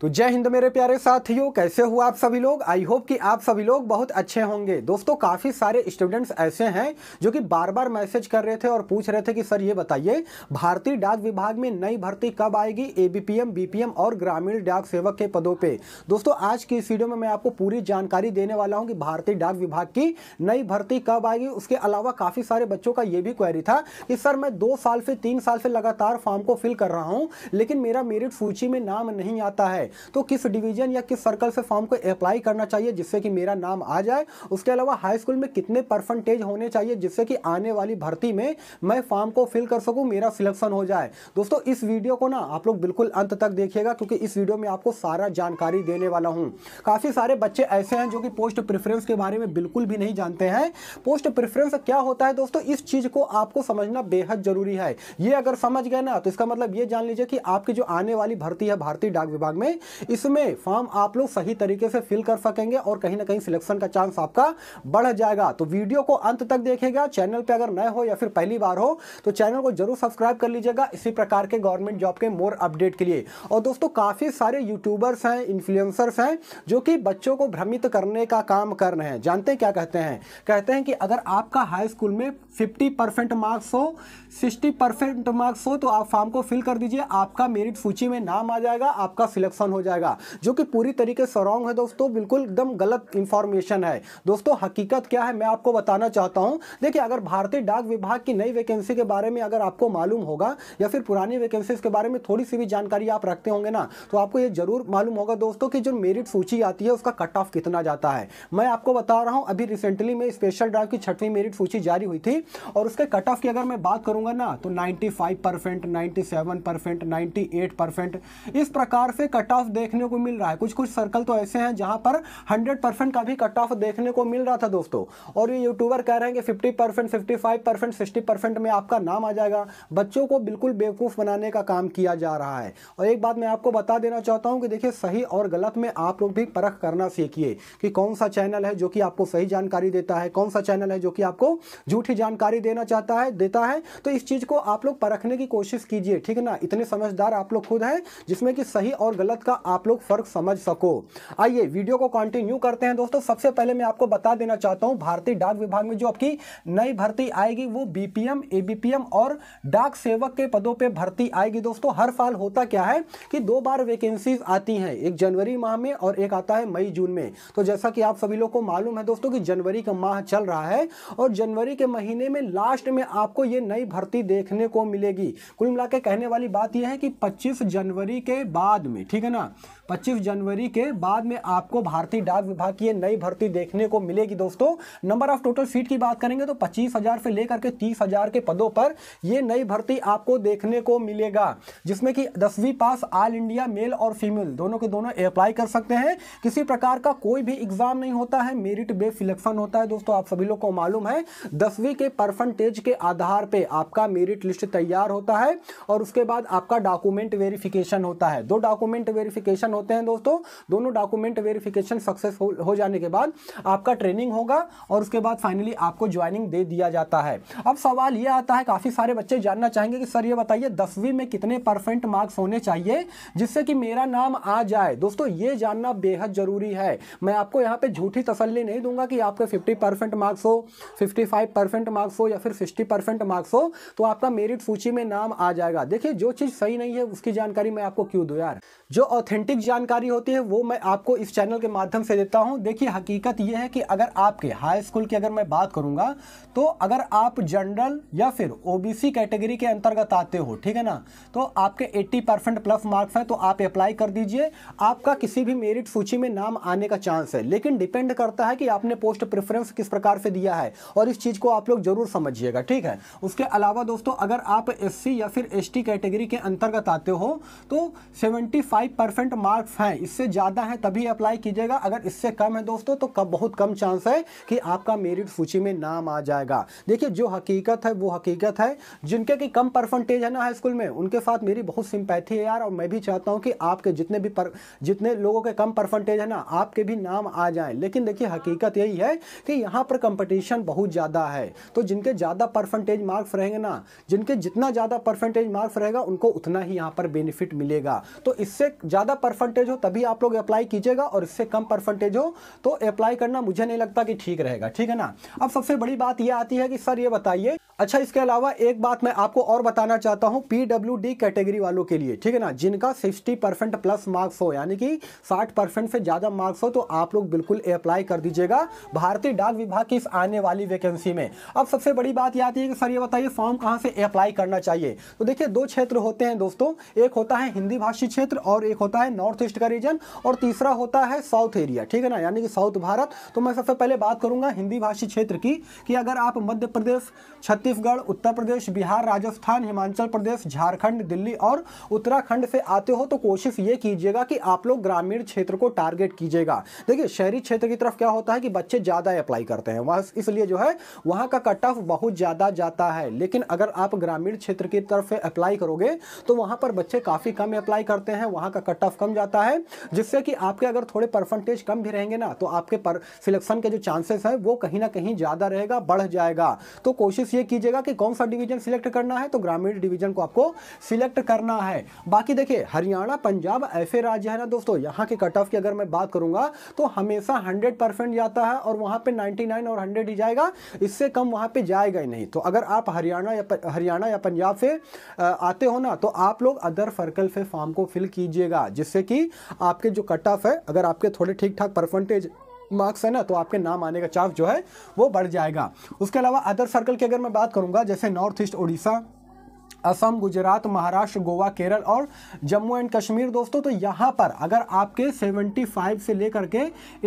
तो जय हिंद मेरे प्यारे साथियों कैसे हुआ आप सभी लोग आई होप कि आप सभी लोग बहुत अच्छे होंगे दोस्तों काफ़ी सारे स्टूडेंट्स ऐसे हैं जो कि बार बार मैसेज कर रहे थे और पूछ रहे थे कि सर ये बताइए भारतीय डाक विभाग में नई भर्ती कब आएगी पी एम और ग्रामीण डाक सेवक के पदों पर दोस्तों आज की इस वीडियो में मैं आपको पूरी जानकारी देने वाला हूँ कि भारतीय डाक विभाग की नई भर्ती कब आएगी उसके अलावा काफ़ी सारे बच्चों का ये भी क्वेरी था कि सर मैं दो साल से तीन साल से लगातार फॉर्म को फिल कर रहा हूँ लेकिन मेरा मेरिट सूची में नाम नहीं आता है है तो किस डिवीजन या किस सर्कल से फॉर्म को अप्लाई करना चाहिए जिससे कि मेरा नाम आ जाए उसके अलावा हाई स्कूल में कितने परसेंटेज होने चाहिए जिससे कि आने वाली भर्ती में मैं फॉर्म को फिल कर सकूँ मेरा सिलेक्शन हो जाए दोस्तों इस वीडियो को ना आप लोग बिल्कुल अंत तक देखिएगा क्योंकि इस वीडियो में आपको सारा जानकारी देने वाला हूँ काफ़ी सारे बच्चे ऐसे हैं जो कि पोस्ट प्रेफरेंस के बारे में बिल्कुल भी नहीं जानते हैं पोस्ट प्रेफरेंस क्या होता है दोस्तों इस चीज़ को आपको समझना बेहद ज़रूरी है ये अगर समझ गए ना तो इसका मतलब ये जान लीजिए कि आपकी जो आने वाली भर्ती है भारतीय डाक विभाग में इसमें फॉर्म आप लोग सही तरीके से फिल कर सकेंगे और कहीं ना कहीं सिलेक्शन का चांस आपका बढ़ जाएगा तो वीडियो को अंत तक देखेगा चैनल पर अगर नए हो या फिर पहली बार हो तो चैनल को जरूर सब्सक्राइब कर लीजिएगा इसी प्रकार के गवर्नमेंट जॉब के मोर अपडेट के लिए और दोस्तों काफ़ी सारे यूट्यूबर्स हैं इन्फ्लुएंसर्स हैं जो कि बच्चों को भ्रमित करने का काम कर रहे हैं जानते हैं क्या कहते हैं कहते हैं कि अगर आपका हाई स्कूल में 50 परसेंट मार्क्स हो 60 परसेंट मार्क्स हो तो आप फॉर्म को फिल कर दीजिए आपका मेरिट सूची में नाम आ जाएगा आपका सिलेक्शन नुकसान हो जाएगा जो कि पूरी तरीके से रॉन्ग है दोस्तों बिल्कुल एकदम गलत इंफॉर्मेशन है दोस्तों हकीकत क्या है मैं आपको बताना चाहता हूं देखिए अगर भारतीय डाक विभाग की नई वैकेंसी के बारे में अगर आपको मालूम होगा या फिर पुरानी वैकेंसीज के बारे में थोड़ी सी भी जानकारी आप रखते होंगे ना तो आपको यह जरूर मालूम होगा दोस्तों की जो मेरिट सूची आती है उसका कट ऑफ कितना जाता है मैं आपको बता रहा हूं अभी रिसेंटली में स्पेशल ड्राइव की छठवीं मेरिट सूची जारी हुई थी और उसके कट ऑफ की अगर मैं बात करूंगा ना तो ninety five percent ninety seven percent ninety eight percent इस प्रकार से कट ऑफ देखने को मिल रहा है कुछ कुछ सर्कल तो ऐसे हैं जहां पर 100 परसेंट का भी कट ऑफ देखने को मिल रहा था दोस्तों और ये यूट्यूबर कह रहे हैं कि 50 percent fifty five percent sixty percent में आपका नाम आ जाएगा बच्चों को बिल्कुल बेवकूफ़ बनाने का काम किया जा रहा है और एक बात मैं आपको बता देना चाहता हूँ कि देखिए सही और गलत में आप लोग भी परख करना सीखिए कि कौन सा चैनल है जो कि आपको सही जानकारी देता है कौन सा चैनल है जो कि आपको झूठी जानकारी देना चाहता है देता है तो इस चीज़ को आप लोग परखने की कोशिश कीजिए ठीक है ना इतने समझदार आप लोग खुद हैं जिसमें कि सही और गलत इसका आप लोग फर्क समझ सको आइए वीडियो को कंटिन्यू करते हैं दोस्तों सबसे पहले मैं आपको बता देना चाहता हूं भारतीय डाक विभाग में जो आपकी नई भर्ती आएगी वो बीपीएम एबीपीएम और डाक सेवक के पदों पर भर्ती आएगी दोस्तों हर साल होता क्या है कि दो बार वैकेंसीज आती हैं एक जनवरी माह में और एक आता है मई जून में तो जैसा कि आप सभी लोग को मालूम है दोस्तों की जनवरी का माह चल रहा है और जनवरी के महीने में लास्ट में आपको ये नई भर्ती देखने को मिलेगी कुल मिला कहने वाली बात यह है कि 25 जनवरी के बाद में ठीक है ना ना पच्चीस जनवरी के बाद में आपको भारतीय डाक विभाग की नई भर्ती देखने को मिलेगी दोस्तों नंबर ऑफ टोटल सीट की बात करेंगे तो पच्चीस हजार से लेकर के तीस हजार के पदों पर ये नई भर्ती आपको देखने को मिलेगा जिसमें कि दसवीं पास ऑल इंडिया मेल और फीमेल दोनों के दोनों अप्लाई कर सकते हैं किसी प्रकार का कोई भी एग्जाम नहीं होता है मेरिट बेस सिलेक्शन होता है दोस्तों आप सभी लोग को मालूम है दसवीं के परसेंटेज के आधार पर आपका मेरिट लिस्ट तैयार होता है और उसके बाद आपका डॉक्यूमेंट वेरिफिकेशन होता है दो डॉक्यूमेंट वेरिफिक वेरिफिकेशन होते हैं दोस्तों दोनों डॉक्यूमेंट वेरिफिकेशन सक्सेसफुल हो जाने के बाद आपका ट्रेनिंग होगा और उसके बाद फाइनली आपको ज्वाइनिंग दे दिया जाता है अब सवाल यह आता है काफ़ी सारे बच्चे जानना चाहेंगे कि सर ये बताइए दसवीं में कितने परसेंट मार्क्स होने चाहिए जिससे कि मेरा नाम आ जाए दोस्तों ये जानना बेहद ज़रूरी है मैं आपको यहाँ पे झूठी तसल्ली नहीं दूंगा कि आपके फिफ्टी परसेंट मार्क्स हो 55 परसेंट मार्क्स हो या फिर सिक्सटी परसेंट मार्क्स हो तो आपका मेरिट सूची में नाम आ जाएगा देखिए जो चीज़ सही नहीं है उसकी जानकारी मैं आपको क्यों दूँ यार जो ऑथेंटिक जानकारी होती है वो मैं आपको इस चैनल के माध्यम से देता हूँ देखिए हकीकत ये है कि अगर आपके हाई स्कूल की अगर मैं बात करूँगा तो अगर आप जनरल या फिर ओबीसी कैटेगरी के अंतर्गत आते हो ठीक है ना तो आपके 80 परसेंट प्लस मार्क्स हैं तो आप अप्लाई कर दीजिए आपका किसी भी मेरिट सूची में नाम आने का चांस है लेकिन डिपेंड करता है कि आपने पोस्ट प्रेफरेंस किस प्रकार से दिया है और इस चीज़ को आप लोग जरूर समझिएगा ठीक है उसके अलावा दोस्तों अगर आप एस या फिर एस कैटेगरी के अंतर्गत आते हो तो सेवेंटी परसेंट मार्क्स हैं इससे ज़्यादा हैं तभी अप्लाई कीजिएगा अगर इससे कम है दोस्तों तो कब बहुत कम चांस है कि आपका मेरिट सूची में नाम आ जाएगा देखिए जो हकीकत है वो हकीकत है जिनके कि कम परसेंटेज है ना हाई स्कूल में उनके साथ मेरी बहुत सिंपैथी है यार और मैं भी चाहता हूँ कि आपके जितने भी पर, जितने लोगों के कम परसेंटेज है ना आपके भी नाम आ जाए लेकिन देखिए हकीकत यही है कि यहाँ पर कंपटिशन बहुत ज़्यादा है तो जिनके ज़्यादा परसेंटेज मार्क्स रहेंगे ना जिनके जितना ज़्यादा परसेंटेज मार्क्स रहेगा उनको उतना ही यहाँ पर बेनिफिट मिलेगा तो इससे ज़्यादा परसेंटेज हो तभी आप लोग अप्लाई कीजिएगा और इससे कम परसेंटेज हो तो अप्लाई करना मुझे नहीं लगता कि ठीक रहेगा ठीक है ना अब सबसे बड़ी बात यह आती है कि सर ये बताइए अच्छा इसके अलावा एक बात मैं आपको और बताना चाहता हूँ पी डी कैटेगरी वालों के लिए ठीक है ना जिनका सिक्सटी परसेंट प्लस मार्क्स हो यानी कि साठ परसेंट से ज़्यादा मार्क्स हो तो आप लोग बिल्कुल अप्लाई कर दीजिएगा भारतीय डाक विभाग की इस आने वाली वैकेंसी में अब सबसे बड़ी बात यह आती है कि सर ये बताइए फॉर्म कहाँ से अप्लाई करना चाहिए तो देखिए दो क्षेत्र होते हैं दोस्तों एक होता है हिंदी भाषी क्षेत्र और एक एक होता है नॉर्थ ईस्ट का रीजन और तीसरा होता है साउथ एरिया ठीक है ना यानी कि साउथ भारत तो मैं सबसे पहले बात करूंगा हिंदी भाषी क्षेत्र की कि अगर आप मध्य प्रदेश छत्तीसगढ़ उत्तर प्रदेश बिहार राजस्थान हिमाचल प्रदेश झारखंड दिल्ली और उत्तराखंड से आते हो तो कोशिश ये कीजिएगा कि आप लोग ग्रामीण क्षेत्र को टारगेट कीजिएगा देखिए शहरी क्षेत्र की तरफ क्या होता है कि बच्चे ज़्यादा अप्लाई करते हैं वहाँ इसलिए जो है वहाँ का कट ऑफ बहुत ज़्यादा जाता है लेकिन अगर आप ग्रामीण क्षेत्र की तरफ अप्लाई करोगे तो वहाँ पर बच्चे काफ़ी कम अप्लाई करते हैं वहाँ का कट ऑफ कम जाता है जिससे कि आपके अगर थोड़े परसेंटेज कम भी रहेंगे ना तो आपके पर सिलेक्शन के जो चांसेस हैं वो कहीं ना कहीं ज़्यादा रहेगा बढ़ जाएगा तो कोशिश ये कीजिएगा कि कौन सा डिवीजन सिलेक्ट करना है तो ग्रामीण डिवीजन को आपको सिलेक्ट करना है बाकी देखिए हरियाणा पंजाब ऐसे राज्य है ना दोस्तों यहाँ के कट ऑफ की अगर मैं बात करूँगा तो हमेशा हंड्रेड परसेंट जाता है और वहाँ पर नाइन्टी और हंड्रेड ही जाएगा इससे कम वहाँ पर जाएगा ही नहीं तो अगर आप हरियाणा या हरियाणा या पंजाब से आते हो ना तो आप लोग अदर फर्कल से फॉर्म को फिल कीजिएगा मिलेगा जिससे कि आपके जो कट ऑफ है अगर आपके थोड़े ठीक ठाक परसेंटेज मार्क्स है ना तो आपके नाम आने का चांस जो है वो बढ़ जाएगा उसके अलावा अदर सर्कल की अगर मैं बात करूँगा जैसे नॉर्थ ईस्ट उड़ीसा असम गुजरात महाराष्ट्र गोवा केरल और जम्मू एंड कश्मीर दोस्तों तो यहाँ पर अगर आपके 75 से लेकर के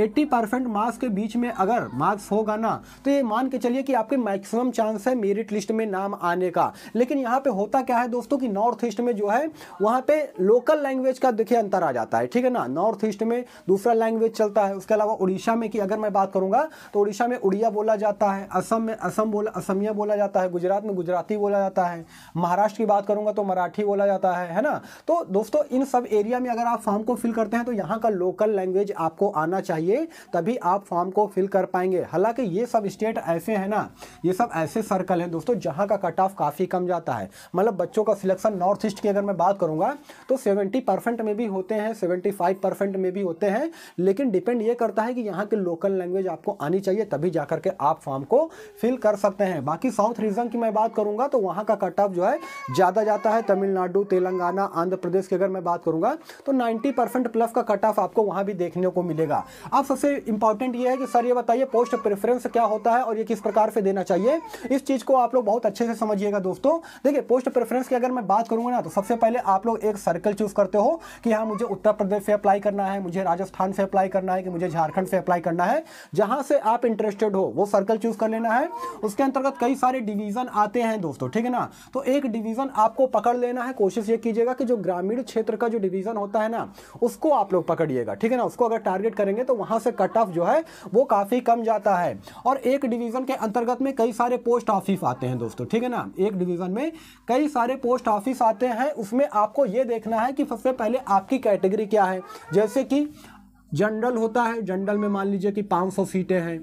80 परसेंट मार्क्स के बीच में अगर मार्क्स होगा ना तो ये मान के चलिए कि आपके मैक्सिमम चांस है मेरिट लिस्ट में नाम आने का लेकिन यहाँ पे होता क्या है दोस्तों कि नॉर्थ ईस्ट में जो है वहाँ पर लोकल लैंग्वेज का देखिए अंतर आ जाता है ठीक है ना नॉर्थ ईस्ट में दूसरा लैंग्वेज चलता है उसके अलावा उड़ीसा में कि अगर मैं बात करूँगा तो उड़ीसा में उड़िया बोला जाता है असम में असम बोला असमिया बोला जाता है गुजरात में गुजराती बोला जाता है महाराष्ट्र महाराष्ट्र की बात करूंगा तो मराठी बोला जाता है है ना तो दोस्तों इन सब एरिया में अगर आप फॉर्म को फिल करते हैं तो यहाँ का लोकल लैंग्वेज आपको आना चाहिए तभी आप फॉर्म को फिल कर पाएंगे हालांकि ये सब स्टेट ऐसे हैं ना ये सब ऐसे सर्कल हैं दोस्तों जहाँ का कट ऑफ काफ़ी कम जाता है मतलब बच्चों का सिलेक्शन नॉर्थ ईस्ट की अगर मैं बात करूँगा तो सेवेंटी परसेंट में भी होते हैं सेवेंटी फाइव परसेंट में भी होते हैं लेकिन डिपेंड ये करता है कि यहाँ के लोकल लैंग्वेज आपको आनी चाहिए तभी जा करके आप फॉर्म को फिल कर सकते हैं बाकी साउथ रीजन की मैं बात करूँगा तो वहाँ का कट ऑफ जो है ज़्यादा जाता है तमिलनाडु तेलंगाना आंध्र प्रदेश की अगर मैं बात करूँगा तो परसेंट प्लस का कट ऑफ आपको वहाँ भी देखने को मिलेगा अब सबसे इंपॉर्टेंट ये है कि सर ये बताइए पोस्ट प्रेफरेंस क्या होता है और ये किस प्रकार से देना चाहिए इस चीज़ को आप लोग बहुत अच्छे से समझिएगा दोस्तों देखिए पोस्ट प्रेफरेंस की अगर मैं बात करूँगा ना तो सबसे पहले आप लोग एक सर्कल चूज़ करते हो कि हाँ मुझे उत्तर प्रदेश से अप्लाई करना है मुझे राजस्थान से अप्लाई करना है कि मुझे झारखंड से अप्लाई करना है जहाँ से आप इंटरेस्टेड हो वो सर्कल चूज़ कर लेना है उसके अंतर्गत कई सारे डिवीज़न आते हैं दोस्तों ठीक है ना तो एक डिवीज़न आपको पकड़ लेना है कोशिश ये कीजिएगा कि जो ग्रामीण क्षेत्र का जो डिवीज़न होता है ना उसको आप लोग पकड़िएगा ठीक है ना उसको अगर टारगेट करेंगे तो वहां से कट ऑफ जो है वो काफ़ी कम जाता है और एक डिवीज़न के अंतर्गत में कई सारे पोस्ट ऑफिस आते हैं दोस्तों ठीक है ना एक डिवीज़न में कई सारे पोस्ट ऑफिस आते हैं उसमें आपको ये देखना है कि सबसे पहले आपकी कैटेगरी क्या है जैसे कि जनरल होता है जनरल में मान लीजिए कि 500 सीटें हैं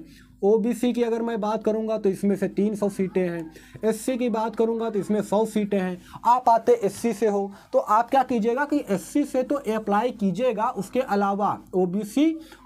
ओबीसी की अगर मैं बात करूंगा तो इसमें से 300 सीटें हैं एससी की बात करूंगा तो इसमें 100 सीटें हैं आप आते एससी से हो तो आप क्या कीजिएगा कि एससी से तो अप्लाई कीजिएगा उसके अलावा ओबीसी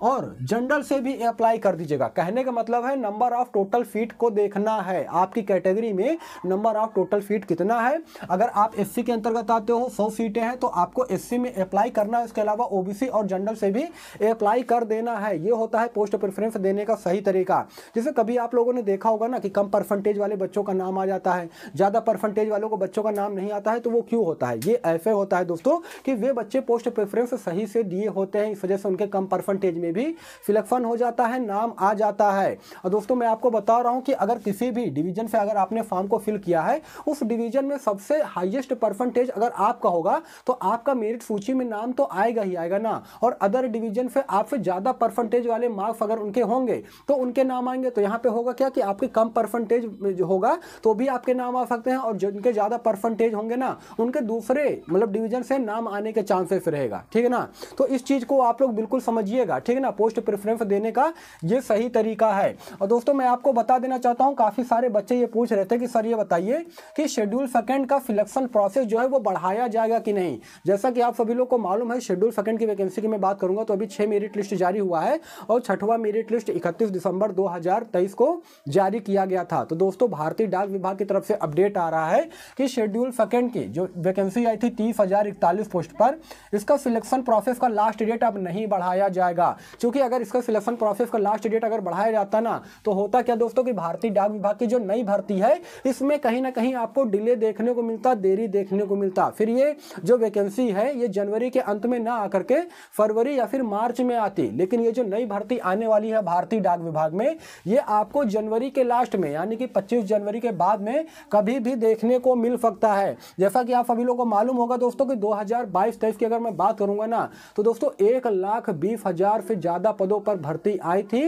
और जनरल से भी अप्लाई कर दीजिएगा कहने का मतलब है नंबर ऑफ टोटल फीट को देखना है आपकी कैटेगरी में नंबर ऑफ टोटल फीट कितना है अगर आप एस के अंतर्गत आते हो सौ सीटें हैं तो आपको एस में अप्लाई करना है इसके अलावा ओ और जनरल से भी अप्लाई कर देना है ये होता है पोस्ट प्रेफरेंस देने का सही तरीका था जैसे कभी आप लोगों ने देखा होगा ना कि कम परसेंटेज वाले बच्चों का नाम आ जाता है ज़्यादा परसेंटेज वालों को बच्चों का नाम नहीं आता है तो वो क्यों होता है ये ऐसे होता है दोस्तों कि वे बच्चे पोस्ट प्रेफरेंस सही से दिए होते हैं इस वजह से उनके कम परसेंटेज में भी सिलेक्शन हो जाता है नाम आ जाता है और दोस्तों मैं आपको बता रहा हूँ कि अगर किसी भी डिवीजन से अगर आपने फॉर्म को फिल किया है उस डिवीजन में सबसे हाइएस्ट परसेंटेज अगर आपका होगा तो आपका मेरिट सूची में नाम तो आएगा ही आएगा ना और अदर डिवीजन से आपसे ज़्यादा परसेंटेज वाले मार्क्स अगर उनके होंगे तो उनके नाम आएंगे तो यहाँ पे होगा क्या कि आपके कम परसेंटेज होगा तो भी आपके नाम आ सकते हैं और जिनके ज़्यादा परसेंटेज होंगे ना उनके दूसरे मतलब डिवीजन से नाम आने के चांसेस रहेगा ठीक है ना तो इस चीज़ को आप लोग बिल्कुल समझिएगा ठीक है ना पोस्ट प्रेफरेंस देने का ये सही तरीका है और दोस्तों मैं आपको बता देना चाहता हूँ काफ़ी सारे बच्चे ये पूछ रहे थे कि सर ये बताइए कि शेड्यूल सेकेंड का सिलेक्शन प्रोसेस जो है वो बढ़ाया जाएगा कि नहीं जैसा कि आप सभी लोग को मालूम है शेड्यूल सेकेंड की वैकेंसी की मैं बात करूँगा तो अभी छः मेरिट लिस्ट जारी हुआ है और छठवा मेरिट लिस्ट इकतीस दिसंबर दो 2023 को जारी किया गया था तो दोस्तों भारतीय डाक विभाग की तरफ से अपडेट आ रहा है कि शेड्यूल सेकेंड की जो वैकेंसी आई थी तीस हजार इकतालीस पोस्ट पर इसका सिलेक्शन प्रोसेस का लास्ट डेट अब नहीं बढ़ाया जाएगा क्योंकि अगर इसका सिलेक्शन प्रोसेस का लास्ट डेट अगर बढ़ाया जाता ना तो होता क्या दोस्तों की भारतीय डाक विभाग की जो नई भर्ती है इसमें कहीं ना कहीं आपको डिले देखने को मिलता देरी देखने को मिलता फिर ये जो वैकेंसी है ये जनवरी के अंत में ना आकर के फरवरी या फिर मार्च में आती लेकिन ये जो नई भर्ती आने वाली है भारतीय डाक विभाग में ये आपको जनवरी के लास्ट में यानी कि 25 जनवरी के बाद में कभी भी देखने को मिल सकता है जैसा कि आप सभी लोगों को मालूम होगा दोस्तों कि 2022 हजार की अगर मैं बात करूंगा ना तो दोस्तों एक लाख बीस हज़ार से ज़्यादा पदों पर भर्ती आई थी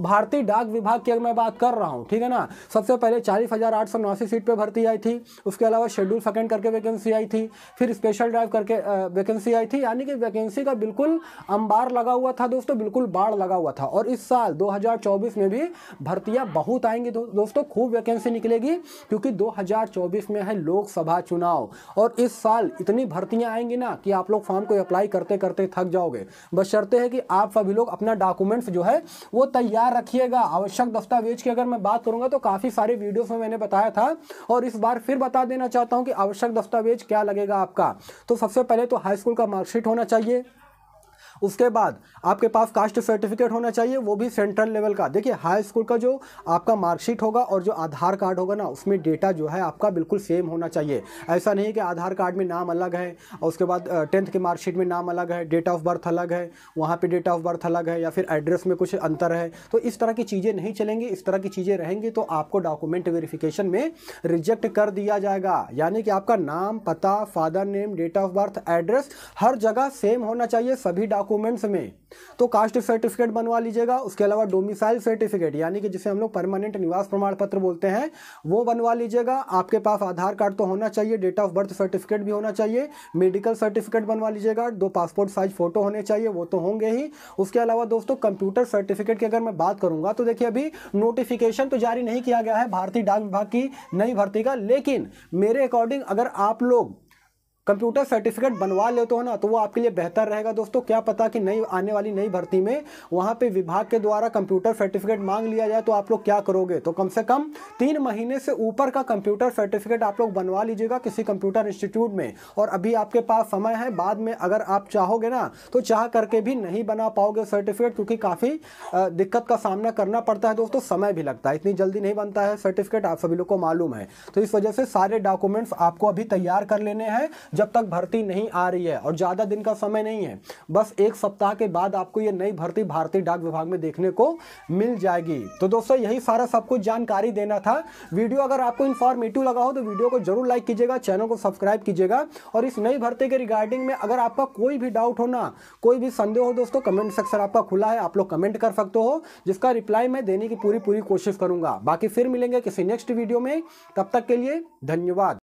भारतीय डाक विभाग की अगर मैं बात कर रहा हूँ ठीक है ना सबसे पहले चालीस हज़ार आठ सौ नवासी सीट पर भर्ती आई थी उसके अलावा शेड्यूल सेकेंड करके वैकेंसी आई थी फिर स्पेशल ड्राइव करके वैकेंसी आई थी यानी कि वैकेंसी का बिल्कुल अंबार लगा हुआ था दोस्तों बिल्कुल बाढ़ लगा हुआ था और इस साल 2024 में भी भर्तियाँ बहुत आएंगी दो, दोस्तों खूब वैकेंसी निकलेगी क्योंकि चौबीस में है लोकसभा चुनाव और इस साल इतनी भर्तियाँ आएंगी ना कि आप लोग फॉर्म को अप्लाई करते करते थक जाओगे बस शर्ते है कि आप सभी लोग अपना डॉक्यूमेंट्स जो है वो तैयार तैयार रखिएगा आवश्यक दस्तावेज की अगर मैं बात करूंगा तो काफ़ी सारे वीडियोस में मैंने बताया था और इस बार फिर बता देना चाहता हूं कि आवश्यक दस्तावेज क्या लगेगा आपका तो सबसे पहले तो हाई स्कूल का मार्कशीट होना चाहिए उसके बाद आपके पास कास्ट सर्टिफिकेट होना चाहिए वो भी सेंट्रल लेवल का देखिए हाई स्कूल का जो आपका मार्कशीट होगा और जो आधार कार्ड होगा ना उसमें डेटा जो है आपका बिल्कुल सेम होना चाहिए ऐसा नहीं कि आधार कार्ड में नाम अलग है और उसके बाद टेंथ के मार्कशीट में नाम अलग है डेट ऑफ बर्थ अलग है वहाँ पर डेट ऑफ बर्थ अलग है या फिर एड्रेस में कुछ अंतर है तो इस तरह की चीज़ें नहीं चलेंगी इस तरह की चीज़ें रहेंगी तो आपको डॉक्यूमेंट वेरिफिकेशन में रिजेक्ट कर दिया जाएगा यानी कि आपका नाम पता father name date of birth address हर जगह सेम होना चाहिए सभी डॉक्यूमेंट डॉक्यूमेंट्स में तो कास्ट सर्टिफिकेट बनवा लीजिएगा उसके अलावा डोमिसाइल सर्टिफिकेट यानी कि जिसे हम लोग परमानेंट निवास प्रमाण पत्र बोलते हैं वो बनवा लीजिएगा आपके पास आधार कार्ड तो होना चाहिए डेट ऑफ बर्थ सर्टिफिकेट भी होना चाहिए मेडिकल सर्टिफिकेट बनवा लीजिएगा दो पासपोर्ट साइज फोटो होने चाहिए वो तो होंगे ही उसके अलावा दोस्तों कंप्यूटर सर्टिफिकेट की अगर मैं बात करूंगा तो देखिए अभी नोटिफिकेशन तो जारी नहीं किया गया है भारतीय डाक विभाग की नई भर्ती का लेकिन मेरे अकॉर्डिंग अगर आप लोग कंप्यूटर सर्टिफिकेट बनवा लेते हो ना तो वो आपके लिए बेहतर रहेगा दोस्तों क्या पता कि नई आने वाली नई भर्ती में वहाँ पे विभाग के द्वारा कंप्यूटर सर्टिफिकेट मांग लिया जाए तो आप लोग क्या करोगे तो कम से कम तीन महीने से ऊपर का कंप्यूटर सर्टिफिकेट आप लोग बनवा लीजिएगा किसी कंप्यूटर इंस्टीट्यूट में और अभी आपके पास समय है बाद में अगर आप चाहोगे ना तो चाह करके भी नहीं बना पाओगे सर्टिफिकेट क्योंकि काफ़ी दिक्कत का सामना करना पड़ता है दोस्तों समय भी लगता है इतनी जल्दी नहीं बनता है सर्टिफिकेट आप सभी लोग को मालूम है तो इस वजह से सारे डॉक्यूमेंट्स आपको अभी तैयार कर लेने हैं जब तक भर्ती नहीं आ रही है और ज़्यादा दिन का समय नहीं है बस एक सप्ताह के बाद आपको ये नई भर्ती भारतीय डाक विभाग में देखने को मिल जाएगी तो दोस्तों यही सारा सब कुछ जानकारी देना था वीडियो अगर आपको इन्फॉर्मेटिव लगा हो तो वीडियो को जरूर लाइक कीजिएगा चैनल को सब्सक्राइब कीजिएगा और इस नई भर्ती के रिगार्डिंग में अगर आपका कोई भी डाउट हो ना कोई भी संदेह हो दोस्तों कमेंट सेक्शन आपका खुला है आप लोग कमेंट कर सकते हो जिसका रिप्लाई मैं देने की पूरी पूरी कोशिश करूंगा बाकी फिर मिलेंगे किसी नेक्स्ट वीडियो में तब तक के लिए धन्यवाद